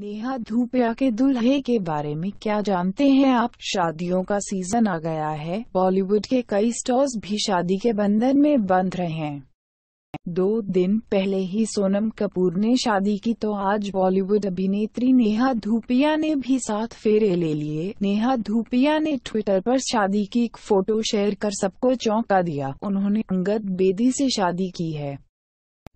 नेहा धूपिया के दुल्हे के बारे में क्या जानते हैं आप शादियों का सीजन आ गया है बॉलीवुड के कई स्टार्स भी शादी के बंधन में बंध रहे हैं दो दिन पहले ही सोनम कपूर ने शादी की तो आज बॉलीवुड अभिनेत्री नेहा धूपिया ने भी साथ फेरे ले लिए नेहा धूपिया ने ट्विटर पर शादी की एक फोटो शेयर कर सबको चौंका दिया उन्होंने अंगद बेदी से शादी की है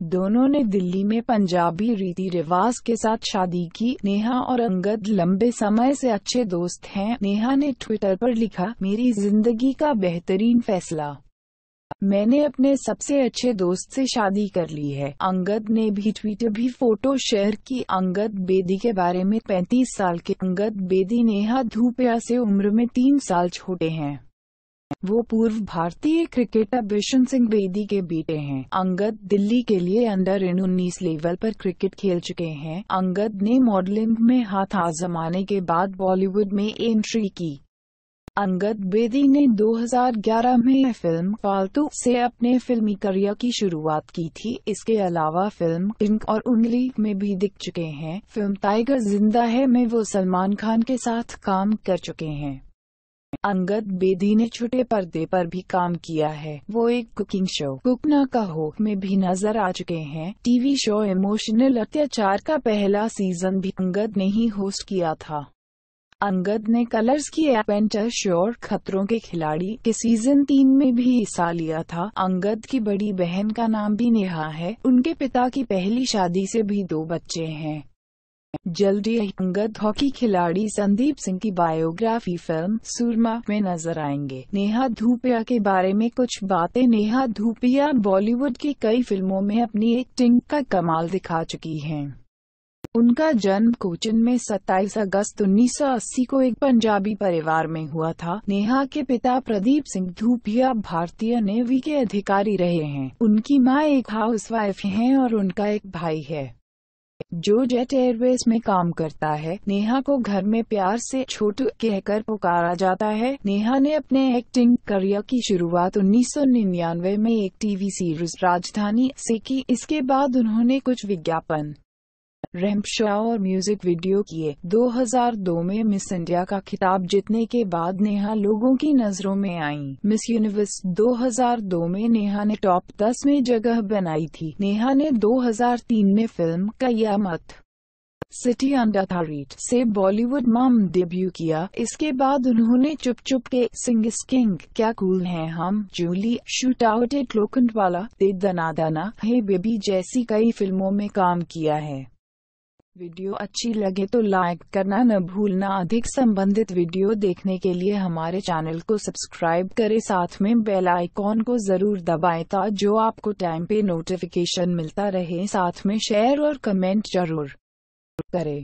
दोनों ने दिल्ली में पंजाबी रीति रिवाज के साथ शादी की नेहा और अंगद लंबे समय से अच्छे दोस्त हैं नेहा ने ट्विटर पर लिखा मेरी जिंदगी का बेहतरीन फैसला मैंने अपने सबसे अच्छे दोस्त से शादी कर ली है अंगद ने भी ट्वीट भी फोटो शेयर की अंगद बेदी के बारे में 35 साल के अंगद बेदी नेहा धूपिया से उम्र में तीन साल छोटे हैं वो पूर्व भारतीय क्रिकेटर बिशन सिंह बेदी के बेटे हैं अंगद दिल्ली के लिए अंडर इन उन्नीस लेवल पर क्रिकेट खेल चुके हैं अंगद ने मॉडलिंग में हाथ आजमाने के बाद बॉलीवुड में एंट्री की अंगद बेदी ने 2011 में फिल्म फालतू से अपने फिल्मी करियर की शुरुआत की थी इसके अलावा फिल्म इंक और उंगली में भी दिख चुके हैं फिल्म टाइगर जिंदा है में वो सलमान खान के साथ काम कर चुके हैं अंगद बेदी ने छोटे पर्दे पर भी काम किया है वो एक कुकिंग शो कुकना का हो में भी नजर आ चुके हैं टीवी शो इमोशनल अत्याचार का पहला सीजन भी अंगद ने ही होस्ट किया था अंगद ने कलर्स की एडवेंचर शो और खतरों के खिलाड़ी के सीजन तीन में भी हिस्सा लिया था अंगद की बड़ी बहन का नाम भी नेहा है उनके पिता की पहली शादी से भी दो बच्चे हैं जल्दी ही अंगद हॉकी खिलाड़ी संदीप सिंह की बायोग्राफी फिल्म सूरमा में नजर आएंगे नेहा धूपिया के बारे में कुछ बातें नेहा धूपिया बॉलीवुड की कई फिल्मों में अपनी एक्टिंग का कमाल दिखा चुकी हैं। उनका जन्म कोचिन में 27 अगस्त 1980 को एक पंजाबी परिवार में हुआ था नेहा के पिता प्रदीप सिंह धूपिया भारतीय नेवी के अधिकारी रहे हैं उनकी मां एक हाउसवाइफ हैं और उनका एक भाई है जो जेट एयरवेज में काम करता है नेहा को घर में प्यार से छोटू कहकर पुकारा जाता है नेहा ने अपने एक्टिंग करियर की शुरुआत 1999 में एक टीवी सीरीज राजधानी से की इसके बाद उन्होंने कुछ विज्ञापन रहमशा और म्यूजिक वीडियो किए 2002 में मिस इंडिया का खिताब जीतने के बाद नेहा लोगों की नजरों में आई मिस यूनिवर्स 2002 में नेहा ने टॉप 10 में जगह बनाई थी नेहा ने 2003 में film Qayamat city under threat से बॉलीवुड माम डेब्यू किया इसके बाद उन्होंने चुप चुप के सिंग किंग क्या कूल हैं हम Julie shoot out at Lokhandwala दे दना दाना हे बेबी जैसी कई फिल्मों में काम किया है वीडियो अच्छी लगे तो लाइक करना न भूलना अधिक संबंधित वीडियो देखने के लिए हमारे चैनल को सब्सक्राइब करें साथ में बेल आइकॉन को जरूर दबाएं ताकि जो आपको टाइम पे नोटिफिकेशन मिलता रहे साथ में शेयर और कमेंट जरूर करें